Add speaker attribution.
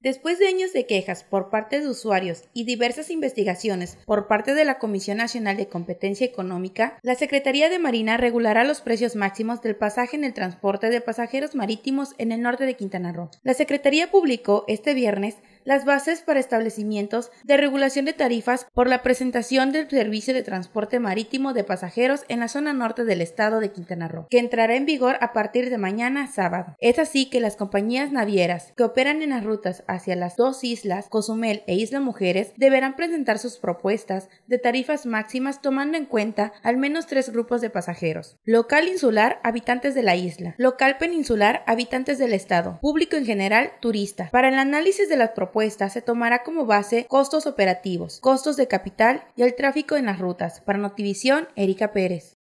Speaker 1: Después de años de quejas por parte de usuarios y diversas investigaciones por parte de la Comisión Nacional de Competencia Económica, la Secretaría de Marina regulará los precios máximos del pasaje en el transporte de pasajeros marítimos en el norte de Quintana Roo. La Secretaría publicó este viernes las bases para establecimientos de regulación de tarifas por la presentación del servicio de transporte marítimo de pasajeros en la zona norte del estado de Quintana Roo, que entrará en vigor a partir de mañana sábado. Es así que las compañías navieras que operan en las rutas hacia las dos islas, Cozumel e Isla Mujeres, deberán presentar sus propuestas de tarifas máximas tomando en cuenta al menos tres grupos de pasajeros. Local insular, habitantes de la isla. Local peninsular, habitantes del estado. Público en general, turista. Para el análisis de las propuestas, se tomará como base costos operativos, costos de capital y el tráfico en las rutas. Para Notivisión, Erika Pérez.